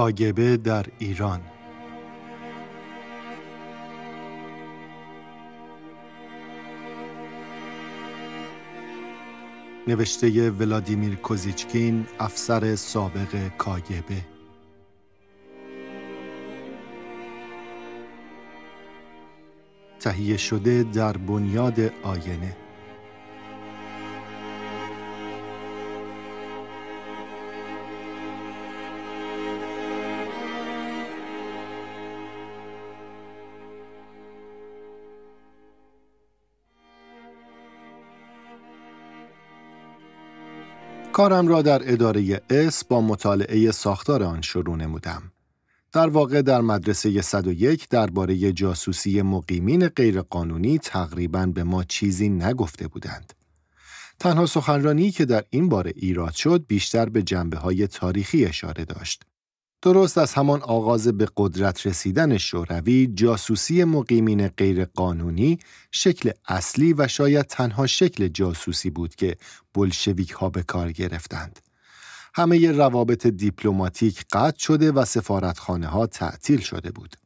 کاگبه در ایران نوشته ولادیمیر کوزیچکین افسر سابق کاگبه تهیه شده در بنیاد آینه کارم را در اداره اس با مطالعه ساختار آن شروع نمودم. در واقع در مدرسه 101 درباره جاسوسی مقیمین غیرقانونی تقریبا به ما چیزی نگفته بودند. تنها سخنرانی که در این باره ایراد شد بیشتر به جنبه های تاریخی اشاره داشت. درست از همان آغاز به قدرت رسیدن شوروی جاسوسی مقیمین غیرقانونی شکل اصلی و شاید تنها شکل جاسوسی بود که بلشویک ها به کار گرفتند. همه ی روابط دیپلماتیک قطع شده و سفارتخانه ها تعطیل شده بود.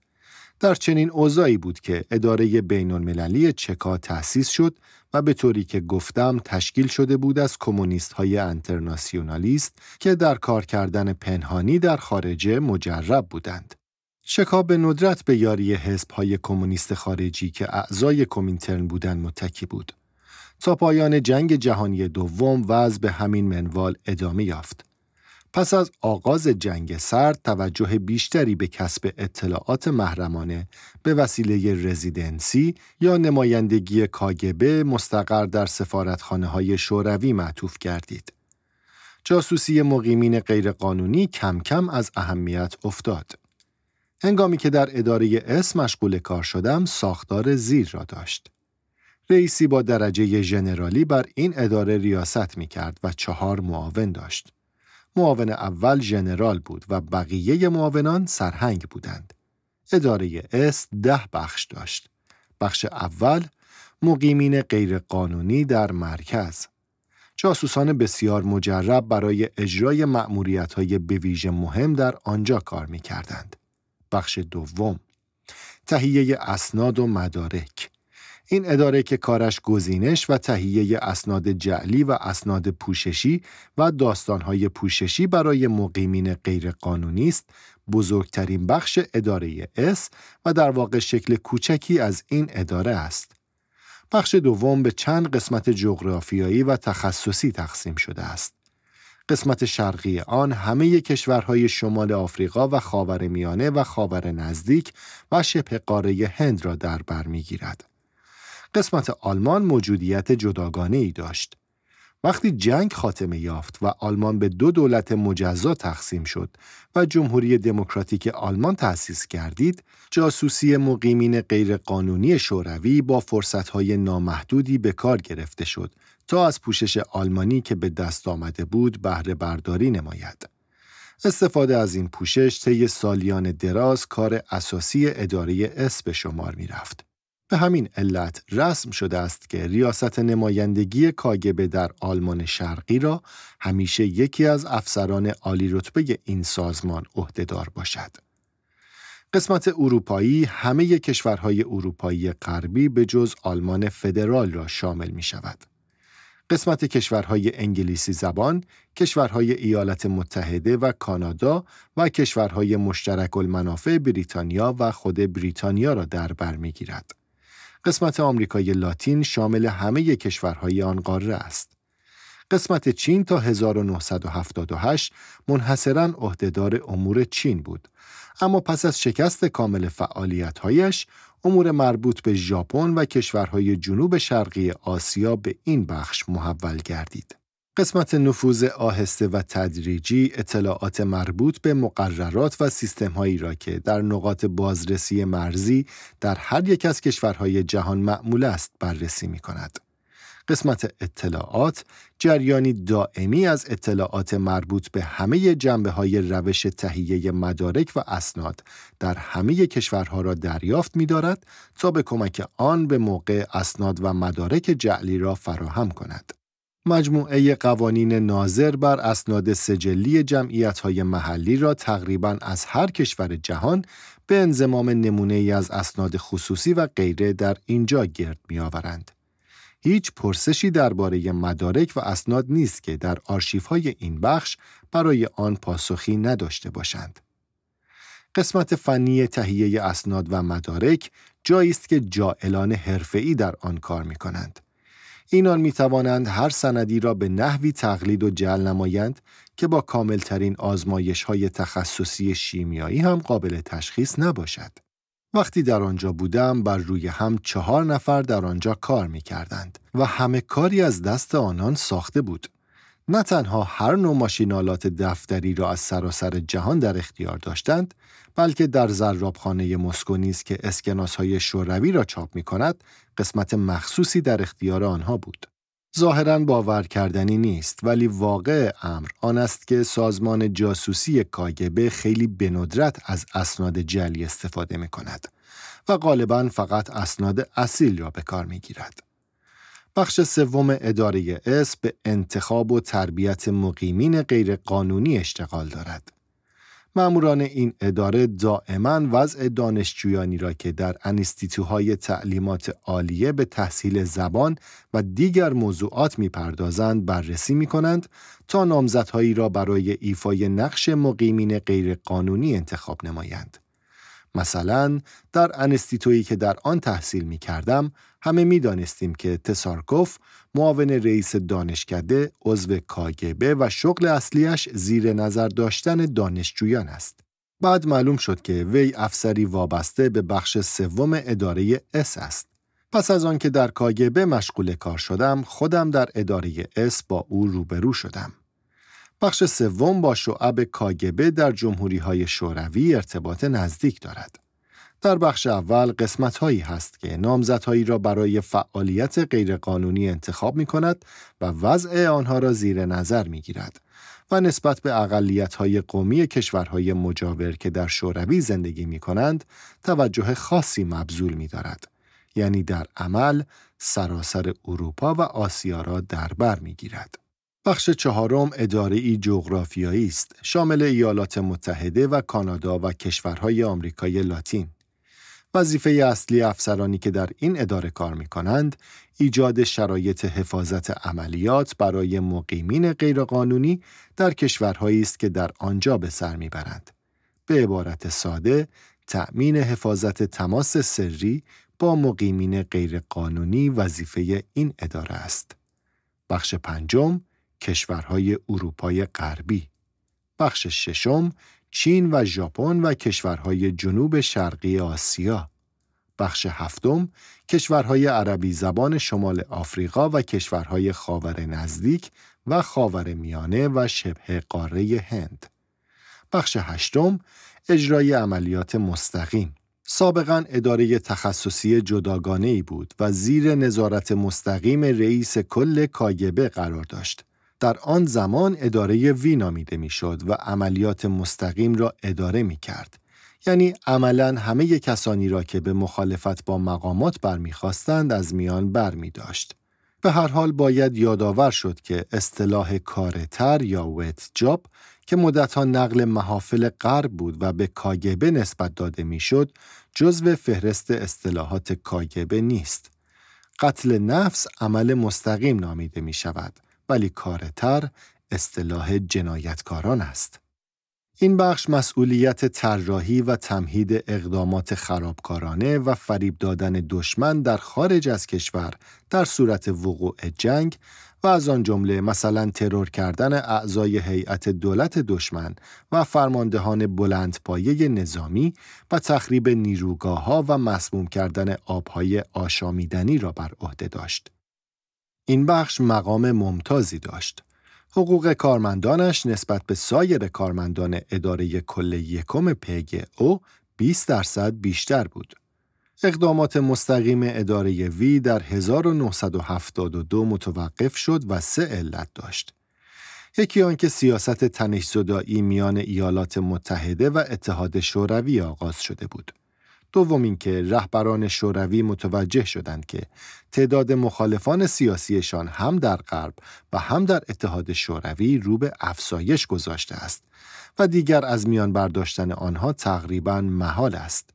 در چنین اوضاعی بود که اداره بین المللی چکا تأسیس شد و به طوری که گفتم تشکیل شده بود از کمونیست های انترناسیونالیست که در کار کردن پنهانی در خارجه مجرب بودند. چکا به ندرت به یاری حزب های کمونیست خارجی که اعضای کومینترن بودند متکی بود. تا پایان جنگ جهانی دوم وضع به همین منوال ادامه یافت. پس از آغاز جنگ سرد توجه بیشتری به کسب اطلاعات محرمانه به وسیله رزیدنسی یا نمایندگی کاگبه مستقر در سفارتخانه های شوروی معطوف کردید. جاسوسی مقیمین غیرقانونی کم کم از اهمیت افتاد. هنگامی که در اداره اس مشغول کار شدم ساختار زیر را داشت. رئیسی با درجه ژنرالی بر این اداره ریاست می کرد و چهار معاون داشت. معاون اول ژنرال بود و بقیه معاونان سرهنگ بودند. اداره اس ده بخش داشت. بخش اول مقیمین غیرقانونی در مرکز جاسوسان بسیار مجرب برای اجرای مأموریت های بویژه مهم در آنجا کار می کردند. بخش دوم تهیه اسناد و مدارک این اداره که کارش گزینش و تهیه اسناد جعلی و اسناد پوششی و داستانهای پوششی برای مقیمین غیرقانونی است، بزرگترین بخش اداره اس و در واقع شکل کوچکی از این اداره است. بخش دوم به چند قسمت جغرافیایی و تخصصی تقسیم شده است. قسمت شرقی آن همه کشورهای شمال آفریقا و خاورمیانه میانه و خاور نزدیک و شبه قاره هند را در بر میگیرد. قسمت آلمان موجودیت جداگانه ای داشت. وقتی جنگ خاتمه یافت و آلمان به دو دولت مجزا تقسیم شد و جمهوری دموکراتیک آلمان تأسیس کردید، جاسوسی مقیمین غیرقانونی شوروی با فرصتهای نامحدودی به کار گرفته شد تا از پوشش آلمانی که به دست آمده بود بهره برداری نماید. استفاده از این پوشش طی سالیان دراز کار اساسی اداره اس به شمار می رفت. به همین علت رسم شده است که ریاست نمایندگی کاگبه در آلمان شرقی را همیشه یکی از افسران عالی رتبه این سازمان عهدهدار باشد. قسمت اروپایی همه کشورهای اروپایی غربی به جز آلمان فدرال را شامل می شود. قسمت کشورهای انگلیسی زبان، کشورهای ایالات متحده و کانادا و کشورهای مشترک المنافع بریتانیا و خود بریتانیا را در بر گیرد. قسمت آمریکای لاتین شامل همه کشورهای آن قاره است. قسمت چین تا 1978 منحصرا عهدهدار امور چین بود اما پس از شکست کامل فعالیتهایش امور مربوط به ژاپن و کشورهای جنوب شرقی آسیا به این بخش محول گردید قسمت نفوذ آهسته و تدریجی اطلاعات مربوط به مقررات و سیستمهایی را که در نقاط بازرسی مرزی در هر یک از کشورهای جهان معمول است بررسی می کند. قسمت اطلاعات جریانی دائمی از اطلاعات مربوط به همه جنبه های روش تهیه مدارک و اسناد در همه کشورها را دریافت می دارد تا به کمک آن به موقع اسناد و مدارک جعلی را فراهم کند. مجموعه قوانین ناظر بر اسناد سجلی جمعیت‌های محلی را تقریبا از هر کشور جهان به انضمام نمونه ای از اسناد خصوصی و غیره در اینجا گرد میآورند. هیچ پرسشی درباره مدارک و اسناد نیست که در های این بخش برای آن پاسخی نداشته باشند. قسمت فنی تهیه اسناد و مدارک جایی است که جائلان حرفه‌ای در آن کار می اینان می توانند هر سندی را به نحوی تقلید و جعل نمایند که با کاملترین آزمایش های تخصصی شیمیایی هم قابل تشخیص نباشد. وقتی در آنجا بودم بر روی هم چهار نفر در آنجا کار می کردند و همه کاری از دست آنان ساخته بود. نه تنها هر نوع ماشینالات دفتری را از سراسر جهان در اختیار داشتند، بلکه در زرابخانه مسکو نیز که اسکناس های شوروی را چاپ می کند، قسمت مخصوصی در اختیار آنها بود. ظاهرا باور کردنی نیست ولی واقع امر آن است که سازمان جاسوسی کاگبه خیلی بندرت از اسناد جلی استفاده می کند و غالبا فقط اسناد اصیل را به کار می گیرد. بخش سوم اداره اس به انتخاب و تربیت مقیمین غیرقانونی اشتغال دارد. معموران این اداره دائما وضع دانشجویانی را که در انستیتوهای تعلیمات عالیه به تحصیل زبان و دیگر موضوعات میپردازند بررسی می کنند تا نامزدهایی را برای ایفای نقش مقیمین غیرقانونی انتخاب نمایند. مثلا در انستیتویی که در آن تحصیل می کردم همه می دانستیم که تسارکوف معاون رئیس دانشکده، عضو کاگبه و شغل اصلیش زیر نظر داشتن دانشجویان است. بعد معلوم شد که وی افسری وابسته به بخش سوم اداره اس است. پس از آنکه در کاگبه مشغول کار شدم، خودم در اداره اس با او روبرو شدم. بخش سوم با شعب کاگبه در جمهوری های شوروی ارتباط نزدیک دارد. در بخش اول قسمت هایی هست که نامزدهایی را برای فعالیت غیرقانونی انتخاب می کند و وضع آنها را زیر نظر می گیرد و نسبت به اقلیت های قومی کشورهای مجاور که در شوروی زندگی می کنند توجه خاصی مبذول می دارد. یعنی در عمل سراسر اروپا و آسیا را در می گیرد. بخش چهارم اداره جغرافیایی است شامل ایالات متحده و کانادا و کشورهای آمریکای لاتین وظیفه اصلی افسرانی که در این اداره کار می کنند، ایجاد شرایط حفاظت عملیات برای مقیمین غیرقانونی در کشورهایی است که در آنجا به سر برند. به عبارت ساده، تأمین حفاظت تماس سری با مقیمین غیرقانونی وظیفه این اداره است. بخش پنجم، کشورهای اروپای غربی. بخش ششم چین و ژاپن و کشورهای جنوب شرقی آسیا. بخش هفتم کشورهای عربی زبان شمال آفریقا و کشورهای خاور نزدیک و خاور میانه و شبه قاره هند. بخش هشتم اجرای عملیات مستقیم سابقا اداره تخصصی جداگانه ای بود و زیر نظارت مستقیم رئیس کل کاگبه قرار داشت در آن زمان اداره وی نامیده میشد و عملیات مستقیم را اداره می کرد. یعنی عملا همه کسانی را که به مخالفت با مقامات برمیخواستند از میان برمی داشت. به هر حال باید یادآور شد که اصطلاح کارتر یا ویت جاب که مدتها نقل محافل غرب بود و به کاگبه نسبت داده میشد جزو فهرست اصطلاحات کاگبه نیست. قتل نفس عمل مستقیم نامیده می شود. ولی کارتر اصطلاح جنایتکاران است. این بخش مسئولیت طراحی و تمهید اقدامات خرابکارانه و فریب دادن دشمن در خارج از کشور در صورت وقوع جنگ و از آن جمله مثلا ترور کردن اعضای هیئت دولت دشمن و فرماندهان بلندپایه نظامی و تخریب نیروگاه ها و مسموم کردن آبهای آشامیدنی را بر عهده داشت. این بخش مقام ممتازی داشت. حقوق کارمندانش نسبت به سایر کارمندان اداره کل یکم پیگ او 20 درصد بیشتر بود. اقدامات مستقیم اداره وی در 1972 متوقف شد و سه علت داشت. یکی آنکه سیاست تنشزدایی میان ایالات متحده و اتحاد شوروی آغاز شده بود. دوم اینکه رهبران شوروی متوجه شدند که تعداد مخالفان سیاسیشان هم در غرب و هم در اتحاد شوروی رو به افزایش گذاشته است و دیگر از میان برداشتن آنها تقریبا محال است.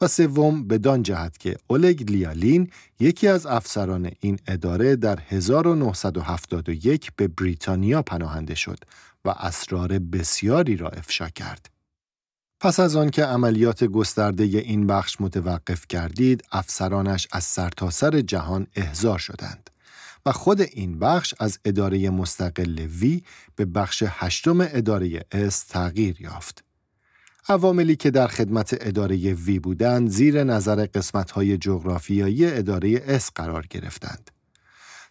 و سوم بدان جهت که اولگ لیالین یکی از افسران این اداره در 1971 به بریتانیا پناهنده شد و اسرار بسیاری را افشا کرد. پس از آنکه عملیات گسترده این بخش متوقف کردید، افسرانش از سرتاسر سر جهان احضار شدند و خود این بخش از اداره مستقل وی به بخش هشتم اداره اس تغییر یافت. عواملی که در خدمت اداره وی بودند زیر نظر قسمت‌های جغرافیایی اداره اس قرار گرفتند.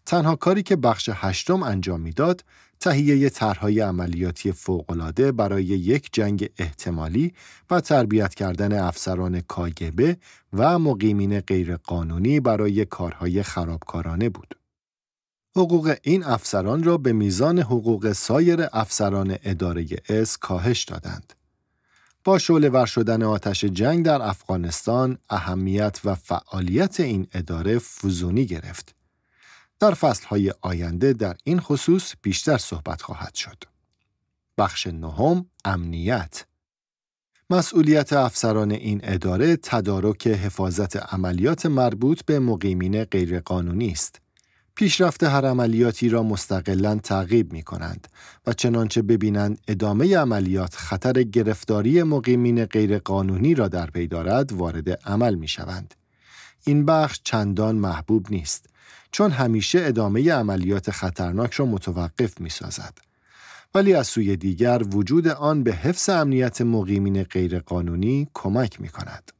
تنها کاری که بخش هشتم انجام میداد تهیه طرحهای عملیاتی فوقالعاده برای یک جنگ احتمالی و تربیت کردن افسران کاگبه و مقیمین غیرقانونی برای کارهای خرابکارانه بود. حقوق این افسران را به میزان حقوق سایر افسران اداره اس کاهش دادند. با شعله ور شدن آتش جنگ در افغانستان، اهمیت و فعالیت این اداره فزونی گرفت. در فصلهای آینده در این خصوص بیشتر صحبت خواهد شد. بخش نهم امنیت مسئولیت افسران این اداره تدارک حفاظت عملیات مربوط به مقیمین غیرقانونی است. پیشرفت هر عملیاتی را مستقلا تعقیب می کنند و چنانچه ببینند ادامه عملیات خطر گرفتاری مقیمین غیرقانونی را در پی دارد وارد عمل می شوند. این بخش چندان محبوب نیست چون همیشه ادامه عملیات خطرناک را متوقف می سازد. ولی از سوی دیگر وجود آن به حفظ امنیت مقیمین غیرقانونی کمک می کند.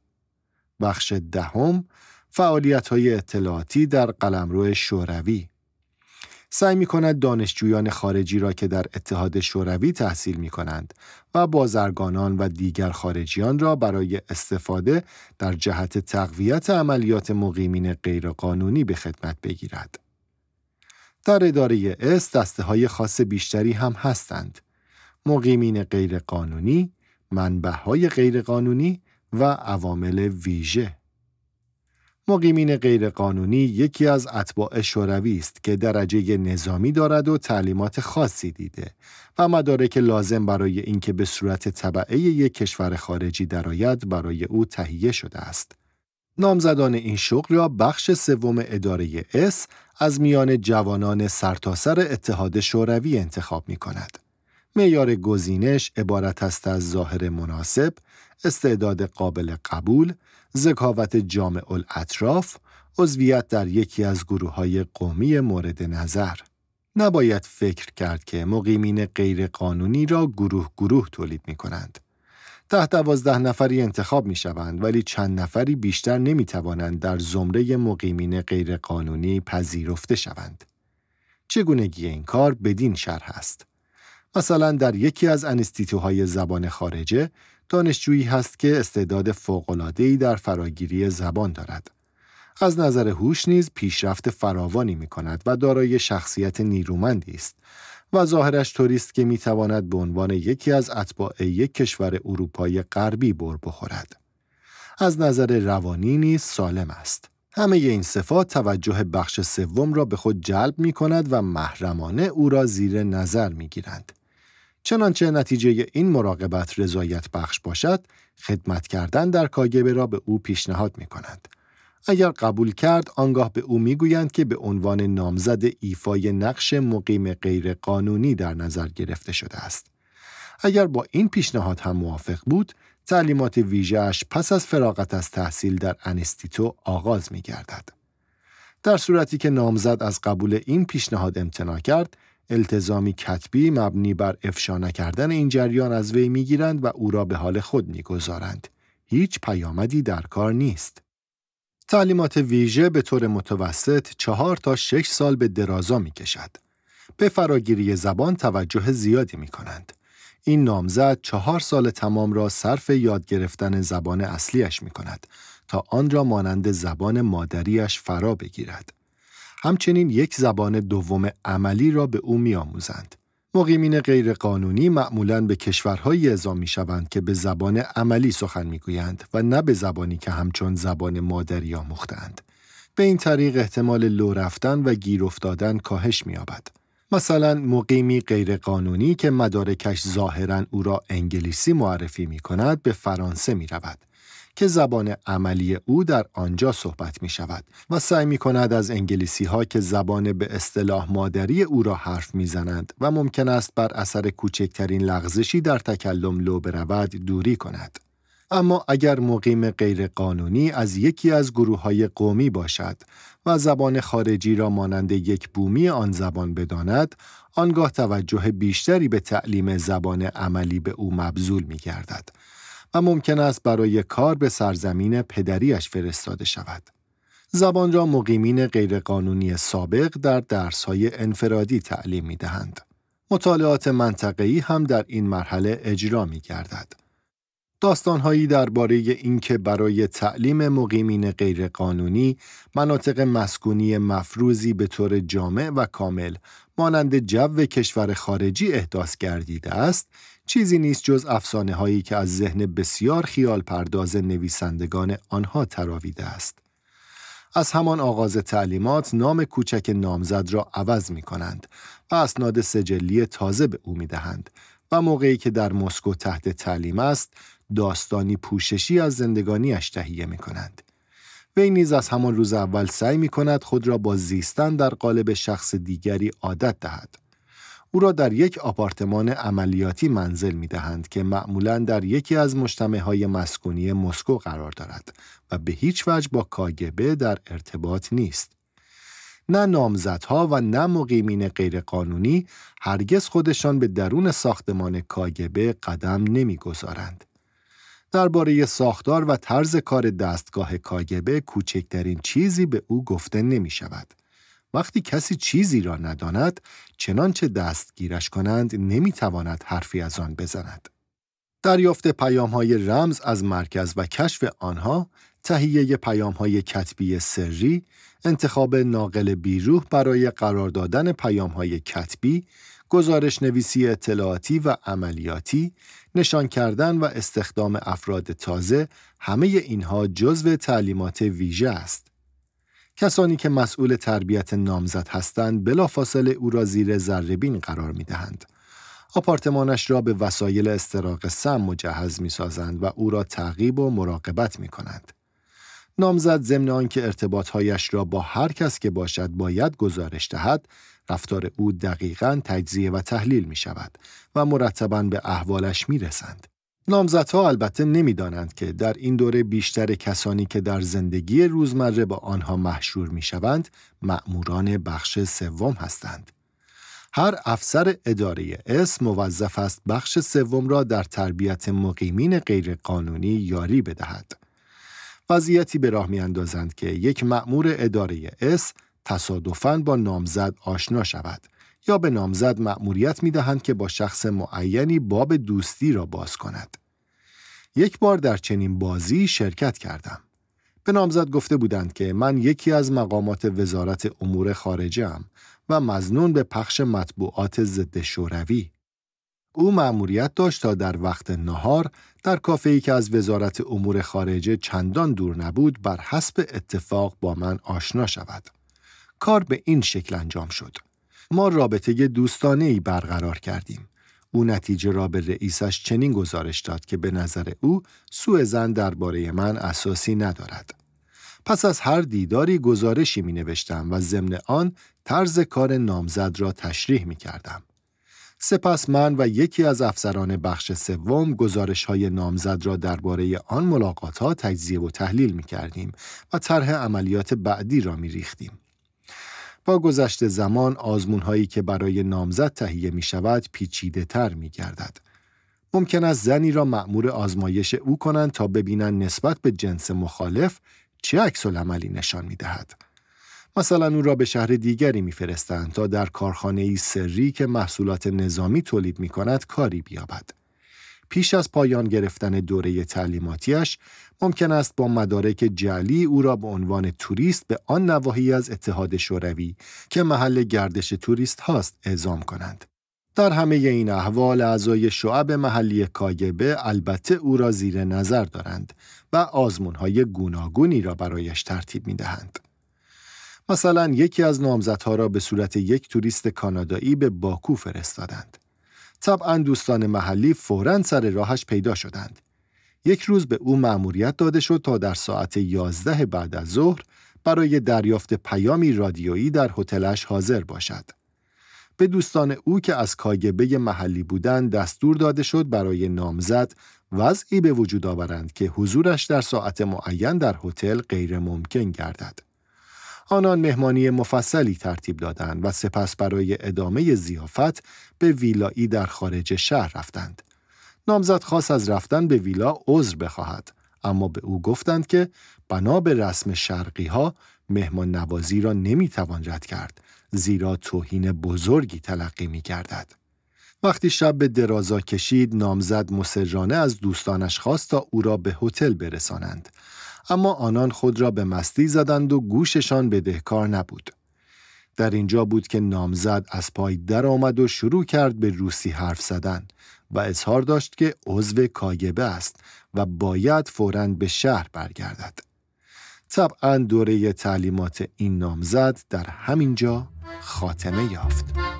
بخش دهم ده فعالیت های اطلاعاتی در قلمرو شوروی سعی می کند دانشجویان خارجی را که در اتحاد شوروی تحصیل می کنند و بازرگانان و دیگر خارجیان را برای استفاده در جهت تقویت عملیات مقیمین غیرقانونی به خدمت بگیرد. در اداره اس دسته های خاص بیشتری هم هستند. مقیمین غیرقانونی، منبعهای های غیرقانونی و عوامل ویژه. مقیمین غیرقانونی یکی از اتباع شوروی است که درجه نظامی دارد و تعلیمات خاصی دیده و مدارک لازم برای اینکه به صورت طبعه یک کشور خارجی درآید برای او تهیه شده است. نامزدان این شغل را بخش سوم اداره اس از میان جوانان سرتاسر اتحاد شوروی انتخاب می کند. معیار گزینش عبارت است از ظاهر مناسب، استعداد قابل قبول، ذکاوت جامع الاطراف، عضویت در یکی از گروه های قومی مورد نظر. نباید فکر کرد که مقیمین غیرقانونی را گروه گروه تولید می کنند. ده دوازده نفری انتخاب می شوند ولی چند نفری بیشتر نمی توانند در زمره مقیمین غیرقانونی پذیرفته شوند. چگونگی این کار بدین شرح است. مثلا در یکی از انستیتوهای زبان خارجه دانشجویی هست که استعداد فوق‌العاده‌ای در فراگیری زبان دارد. از نظر هوش نیز پیشرفت فراوانی می کند و دارای شخصیت نیرومندی است و ظاهرش توریست که میتواند به عنوان یکی از اتباع یک کشور اروپای غربی بر بخورد. از نظر روانی نیز سالم است. همه این صفات توجه بخش سوم را به خود جلب می کند و محرمانه او را زیر نظر می گیرند. چنانچه نتیجه این مراقبت رضایت بخش باشد، خدمت کردن در کاگبه را به او پیشنهاد می کنند. اگر قبول کرد آنگاه به او میگویند که به عنوان نامزد ایفای نقش مقیم غیرقانونی در نظر گرفته شده است. اگر با این پیشنهاد هم موافق بود، تعلیمات ویژهش پس از فراغت از تحصیل در انستیتو آغاز می گردد. در صورتی که نامزد از قبول این پیشنهاد امتناع کرد، التزامی کتبی مبنی بر افشا نکردن این جریان از وی میگیرند و او را به حال خود میگذارند هیچ پیامدی در کار نیست تعلیمات ویژه به طور متوسط چهار تا شش سال به درازا می کشد. به فراگیری زبان توجه زیادی می کنند. این نامزد چهار سال تمام را صرف یاد گرفتن زبان اصلیش می کند تا آن را مانند زبان مادریش فرا بگیرد. همچنین یک زبان دوم عملی را به او میآموزند. مقیمین غیرقانونی معمولاً به کشورهایی اعزام می شوند که به زبان عملی سخن میگویند و نه به زبانی که همچون زبان مادری آموختند. به این طریق احتمال لو رفتن و گیر افتادن کاهش آبد. مثلا مقیمی غیرقانونی که مدارکش ظاهرا او را انگلیسی معرفی می کند به فرانسه می رود. که زبان عملی او در آنجا صحبت می شود و سعی می کند از انگلیسی ها که زبان به اصطلاح مادری او را حرف می زنند و ممکن است بر اثر کوچکترین لغزشی در تکلم لو برود دوری کند. اما اگر مقیم غیرقانونی از یکی از گروه های قومی باشد و زبان خارجی را مانند یک بومی آن زبان بداند، آنگاه توجه بیشتری به تعلیم زبان عملی به او مبذول می گردد. و ممکن است برای کار به سرزمین پدریش فرستاده شود. زبان را مقیمین غیرقانونی سابق در درسهای انفرادی تعلیم می دهند. مطالعات منطقه‌ای هم در این مرحله اجرا می گردد. داستانهایی درباره اینکه برای تعلیم مقیمین غیرقانونی مناطق مسکونی مفروضی به طور جامع و کامل مانند جو کشور خارجی احداث گردیده است چیزی نیست جز افسانه هایی که از ذهن بسیار خیال پرداز نویسندگان آنها تراویده است. از همان آغاز تعلیمات نام کوچک نامزد را عوض می کنند و اسناد سجلی تازه به او می دهند و موقعی که در مسکو تحت تعلیم است داستانی پوششی از زندگانی تهیه می کنند. وی نیز از همان روز اول سعی می کند خود را با زیستن در قالب شخص دیگری عادت دهد. او را در یک آپارتمان عملیاتی منزل می دهند که معمولا در یکی از مجتمع های مسکونی مسکو قرار دارد و به هیچ وجه با کاگبه در ارتباط نیست. نه نامزدها و نه مقیمین غیرقانونی هرگز خودشان به درون ساختمان کاگبه قدم نمیگذارند. درباره ساختار و طرز کار دستگاه کاگبه کوچکترین چیزی به او گفته نمی شود. وقتی کسی چیزی را نداند چنانچه دستگیرش کنند نمیتواند حرفی از آن بزند. دریافت پیام های رمز از مرکز و کشف آنها، تهیه پیام های کتبی سری، انتخاب ناقل بیروح برای قرار دادن پیام های کتبی، گزارش نویسی اطلاعاتی و عملیاتی، نشان کردن و استخدام افراد تازه همه اینها جزو تعلیمات ویژه است. کسانی که مسئول تربیت نامزد هستند بلافاصله او را زیر زربین قرار می دهند. آپارتمانش را به وسایل استراق سم مجهز می سازند و او را تعقیب و مراقبت می کنند. نامزد ضمن آنکه ارتباطهایش را با هر کس که باشد باید گزارش دهد رفتار او دقیقا تجزیه و تحلیل می شود و مرتبا به احوالش می رسند. نامزدها البته نمیدانند که در این دوره بیشتر کسانی که در زندگی روزمره با آنها محشور شوند، مأموران بخش سوم هستند. هر افسر اداره اس موظف است بخش سوم را در تربیت مقیمین غیرقانونی یاری بدهد. وضعیتی به راه میاندازند که یک مأمور اداره اس تصادفاً با نامزد آشنا شود. یا به نامزد مأموریت می دهند که با شخص معینی باب دوستی را باز کند. یک بار در چنین بازی شرکت کردم. به نامزد گفته بودند که من یکی از مقامات وزارت امور خارجه هم و مزنون به پخش مطبوعات ضد شوروی. او مأموریت داشت تا در وقت نهار در کافه‌ای که از وزارت امور خارجه چندان دور نبود بر حسب اتفاق با من آشنا شود. کار به این شکل انجام شد. ما رابطه دوستانه ای برقرار کردیم. او نتیجه را به رئیسش چنین گزارش داد که به نظر او سوء زن درباره من اساسی ندارد. پس از هر دیداری گزارشی می نوشتم و ضمن آن طرز کار نامزد را تشریح می کردم. سپس من و یکی از افسران بخش سوم گزارش های نامزد را درباره آن ملاقات ها تجزیه و تحلیل می کردیم و طرح عملیات بعدی را می ریختیم. با گذشت زمان آزمون هایی که برای نامزد تهیه می شود پیچیده تر می گردد. ممکن است زنی را معمور آزمایش او کنند تا ببینند نسبت به جنس مخالف چه عکس عملی نشان می دهد. مثلا او را به شهر دیگری میفرستند تا در کارخانه ای سری که محصولات نظامی تولید می کند کاری بیابد. پیش از پایان گرفتن دوره تعلیماتیش ممکن است با مدارک جعلی او را به عنوان توریست به آن نواحی از اتحاد شوروی که محل گردش توریست هاست اعزام کنند. در همه این احوال اعضای شعب محلی کاگبه البته او را زیر نظر دارند و آزمونهای گوناگونی را برایش ترتیب می دهند. مثلا یکی از نامزدها را به صورت یک توریست کانادایی به باکو فرستادند. طبعا دوستان محلی فوراً سر راهش پیدا شدند یک روز به او مأموریت داده شد تا در ساعت 11 بعد از ظهر برای دریافت پیامی رادیویی در هتلش حاضر باشد. به دوستان او که از کاگبه محلی بودند دستور داده شد برای نامزد وضعی به وجود آورند که حضورش در ساعت معین در هتل غیر ممکن گردد. آنان مهمانی مفصلی ترتیب دادند و سپس برای ادامه زیافت به ویلایی در خارج شهر رفتند. نامزد خواست از رفتن به ویلا عذر بخواهد اما به او گفتند که بنا به رسم شرقی ها مهمان نوازی را نمیتوان رد کرد زیرا توهین بزرگی تلقی می گردد. وقتی شب به درازا کشید نامزد مسررانه از دوستانش خواست تا او را به هتل برسانند اما آنان خود را به مستی زدند و گوششان بدهکار نبود در اینجا بود که نامزد از پای درآمد و شروع کرد به روسی حرف زدن و اظهار داشت که عضو کایبه است و باید فوراً به شهر برگردد. طبعا دوره تعلیمات این نامزد در همین جا خاتمه یافت.